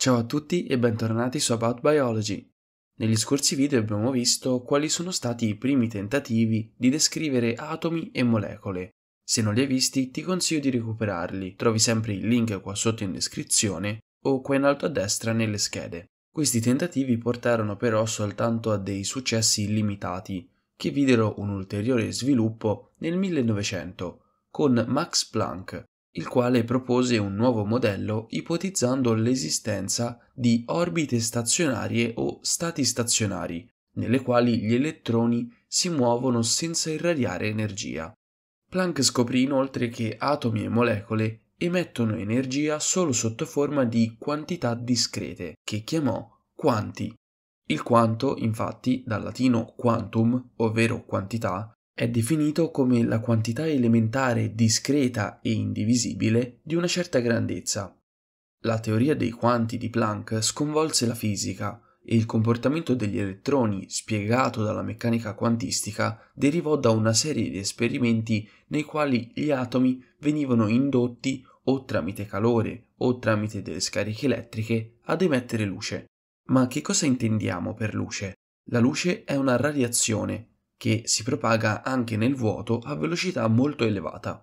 Ciao a tutti e bentornati su About Biology. Negli scorsi video abbiamo visto quali sono stati i primi tentativi di descrivere atomi e molecole. Se non li hai visti ti consiglio di recuperarli, trovi sempre il link qua sotto in descrizione o qua in alto a destra nelle schede. Questi tentativi portarono però soltanto a dei successi limitati, che videro un ulteriore sviluppo nel 1900 con Max Planck, il quale propose un nuovo modello ipotizzando l'esistenza di orbite stazionarie o stati stazionari, nelle quali gli elettroni si muovono senza irradiare energia. Planck scoprì inoltre che atomi e molecole emettono energia solo sotto forma di quantità discrete, che chiamò quanti. Il quanto, infatti, dal latino quantum, ovvero quantità, è definito come la quantità elementare discreta e indivisibile di una certa grandezza. La teoria dei quanti di Planck sconvolse la fisica e il comportamento degli elettroni, spiegato dalla meccanica quantistica, derivò da una serie di esperimenti nei quali gli atomi venivano indotti o tramite calore o tramite delle scariche elettriche ad emettere luce. Ma che cosa intendiamo per luce? La luce è una radiazione che si propaga anche nel vuoto a velocità molto elevata.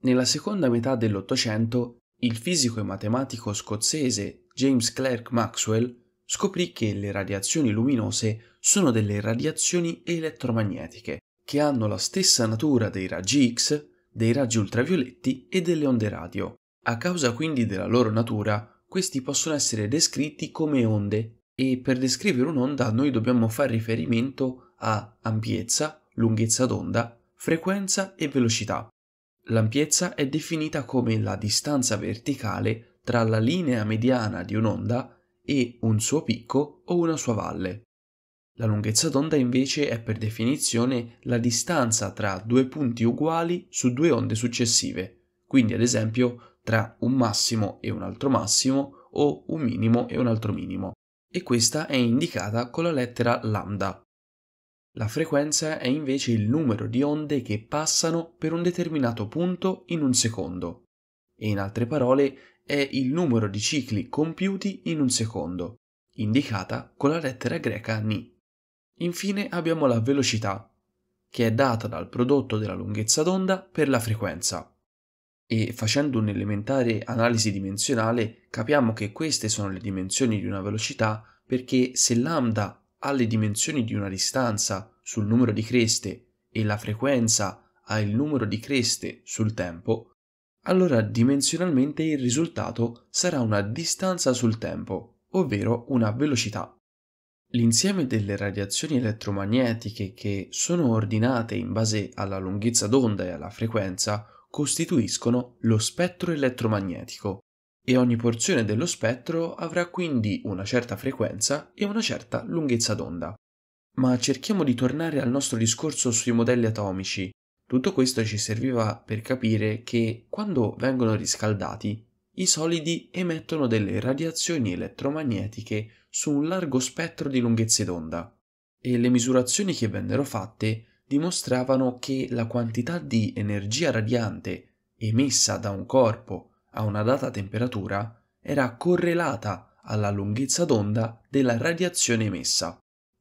Nella seconda metà dell'Ottocento, il fisico e matematico scozzese James Clerk Maxwell scoprì che le radiazioni luminose sono delle radiazioni elettromagnetiche, che hanno la stessa natura dei raggi X, dei raggi ultravioletti e delle onde radio. A causa quindi della loro natura, questi possono essere descritti come onde e per descrivere un'onda noi dobbiamo fare riferimento a ha ampiezza, lunghezza d'onda, frequenza e velocità. L'ampiezza è definita come la distanza verticale tra la linea mediana di un'onda e un suo picco o una sua valle. La lunghezza d'onda invece è per definizione la distanza tra due punti uguali su due onde successive, quindi ad esempio tra un massimo e un altro massimo o un minimo e un altro minimo, e questa è indicata con la lettera lambda. La frequenza è invece il numero di onde che passano per un determinato punto in un secondo, e in altre parole è il numero di cicli compiuti in un secondo, indicata con la lettera greca ni. Infine abbiamo la velocità, che è data dal prodotto della lunghezza d'onda per la frequenza. E facendo un'elementare analisi dimensionale capiamo che queste sono le dimensioni di una velocità perché se lambda alle dimensioni di una distanza sul numero di creste e la frequenza ha il numero di creste sul tempo, allora dimensionalmente il risultato sarà una distanza sul tempo, ovvero una velocità. L'insieme delle radiazioni elettromagnetiche che sono ordinate in base alla lunghezza d'onda e alla frequenza costituiscono lo spettro elettromagnetico e ogni porzione dello spettro avrà quindi una certa frequenza e una certa lunghezza d'onda. Ma cerchiamo di tornare al nostro discorso sui modelli atomici. Tutto questo ci serviva per capire che quando vengono riscaldati, i solidi emettono delle radiazioni elettromagnetiche su un largo spettro di lunghezze d'onda e le misurazioni che vennero fatte dimostravano che la quantità di energia radiante emessa da un corpo a una data temperatura era correlata alla lunghezza d'onda della radiazione emessa.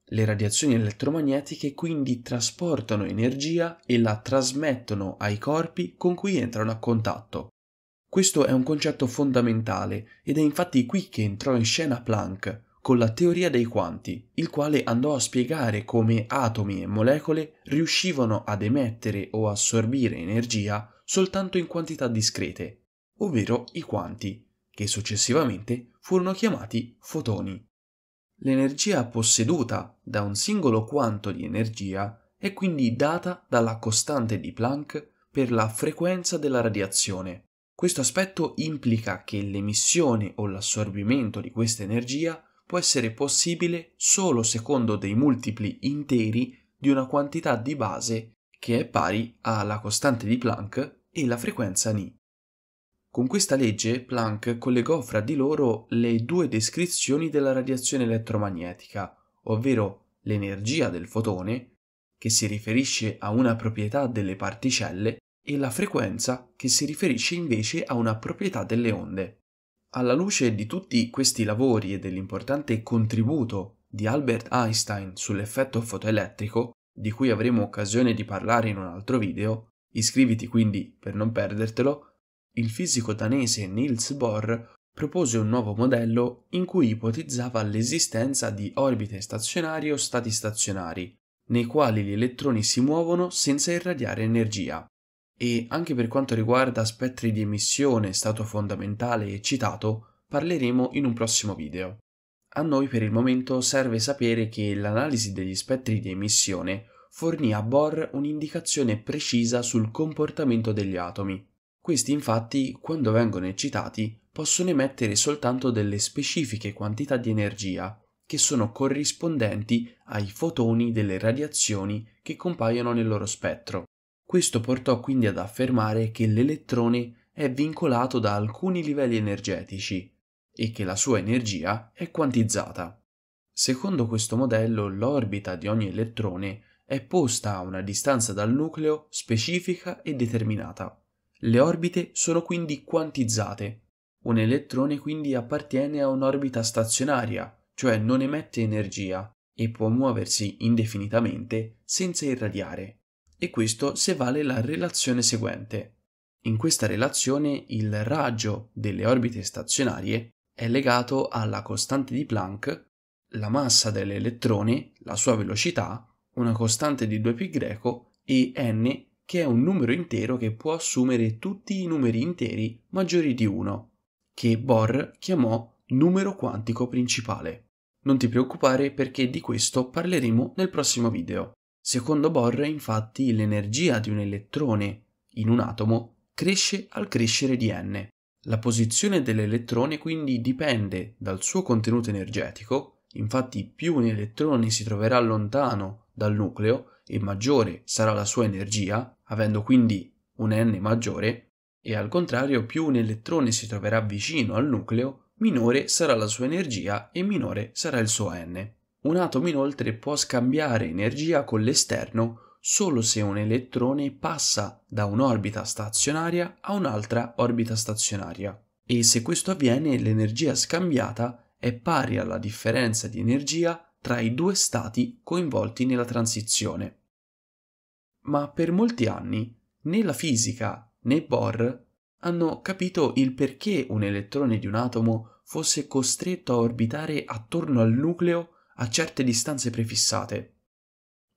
Le radiazioni elettromagnetiche quindi trasportano energia e la trasmettono ai corpi con cui entrano a contatto. Questo è un concetto fondamentale ed è infatti qui che entrò in scena Planck con la teoria dei quanti, il quale andò a spiegare come atomi e molecole riuscivano ad emettere o assorbire energia soltanto in quantità discrete ovvero i quanti, che successivamente furono chiamati fotoni. L'energia posseduta da un singolo quanto di energia è quindi data dalla costante di Planck per la frequenza della radiazione. Questo aspetto implica che l'emissione o l'assorbimento di questa energia può essere possibile solo secondo dei multipli interi di una quantità di base che è pari alla costante di Planck e la frequenza ni. Con questa legge Planck collegò fra di loro le due descrizioni della radiazione elettromagnetica, ovvero l'energia del fotone, che si riferisce a una proprietà delle particelle, e la frequenza, che si riferisce invece a una proprietà delle onde. Alla luce di tutti questi lavori e dell'importante contributo di Albert Einstein sull'effetto fotoelettrico, di cui avremo occasione di parlare in un altro video, iscriviti quindi per non perdertelo, il fisico danese Niels Bohr propose un nuovo modello in cui ipotizzava l'esistenza di orbite stazionarie o stati stazionari, nei quali gli elettroni si muovono senza irradiare energia. E anche per quanto riguarda spettri di emissione, stato fondamentale e citato, parleremo in un prossimo video. A noi per il momento serve sapere che l'analisi degli spettri di emissione fornì a Bohr un'indicazione precisa sul comportamento degli atomi, questi infatti, quando vengono eccitati, possono emettere soltanto delle specifiche quantità di energia che sono corrispondenti ai fotoni delle radiazioni che compaiono nel loro spettro. Questo portò quindi ad affermare che l'elettrone è vincolato da alcuni livelli energetici e che la sua energia è quantizzata. Secondo questo modello, l'orbita di ogni elettrone è posta a una distanza dal nucleo specifica e determinata. Le orbite sono quindi quantizzate. Un elettrone quindi appartiene a un'orbita stazionaria, cioè non emette energia e può muoversi indefinitamente senza irradiare. E questo se vale la relazione seguente. In questa relazione il raggio delle orbite stazionarie è legato alla costante di Planck, la massa dell'elettrone, la sua velocità, una costante di 2π e n che è un numero intero che può assumere tutti i numeri interi maggiori di 1, che Bohr chiamò numero quantico principale. Non ti preoccupare perché di questo parleremo nel prossimo video. Secondo Bohr, infatti, l'energia di un elettrone in un atomo cresce al crescere di n. La posizione dell'elettrone quindi dipende dal suo contenuto energetico Infatti più un elettrone si troverà lontano dal nucleo e maggiore sarà la sua energia, avendo quindi un n maggiore, e al contrario più un elettrone si troverà vicino al nucleo, minore sarà la sua energia e minore sarà il suo n. Un atomo inoltre può scambiare energia con l'esterno solo se un elettrone passa da un'orbita stazionaria a un'altra orbita stazionaria e se questo avviene l'energia scambiata è pari alla differenza di energia tra i due stati coinvolti nella transizione. Ma per molti anni né la fisica né Bohr hanno capito il perché un elettrone di un atomo fosse costretto a orbitare attorno al nucleo a certe distanze prefissate.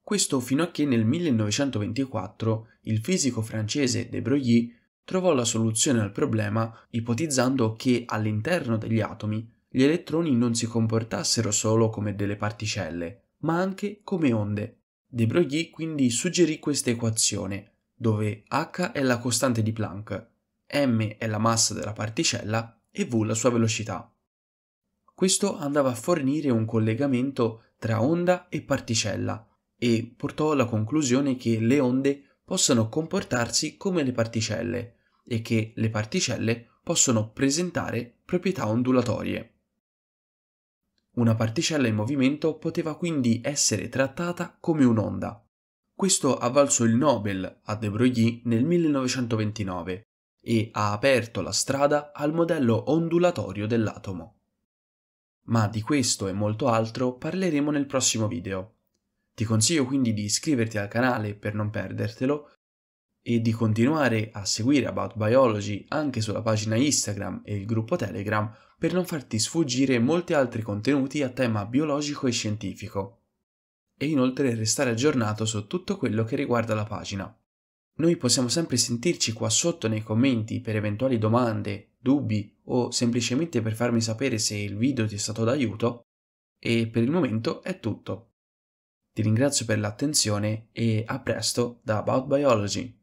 Questo fino a che nel 1924 il fisico francese De Broglie trovò la soluzione al problema ipotizzando che all'interno degli atomi gli elettroni non si comportassero solo come delle particelle, ma anche come onde. De Broglie quindi suggerì questa equazione, dove h è la costante di Planck, m è la massa della particella e v la sua velocità. Questo andava a fornire un collegamento tra onda e particella e portò alla conclusione che le onde possono comportarsi come le particelle e che le particelle possono presentare proprietà ondulatorie. Una particella in movimento poteva quindi essere trattata come un'onda. Questo ha valso il Nobel a De Broglie nel 1929 e ha aperto la strada al modello ondulatorio dell'atomo. Ma di questo e molto altro parleremo nel prossimo video. Ti consiglio quindi di iscriverti al canale per non perdertelo e di continuare a seguire About Biology anche sulla pagina Instagram e il gruppo Telegram per non farti sfuggire molti altri contenuti a tema biologico e scientifico. E inoltre restare aggiornato su tutto quello che riguarda la pagina. Noi possiamo sempre sentirci qua sotto nei commenti per eventuali domande, dubbi o semplicemente per farmi sapere se il video ti è stato d'aiuto. E per il momento è tutto. Ti ringrazio per l'attenzione e a presto da About Biology.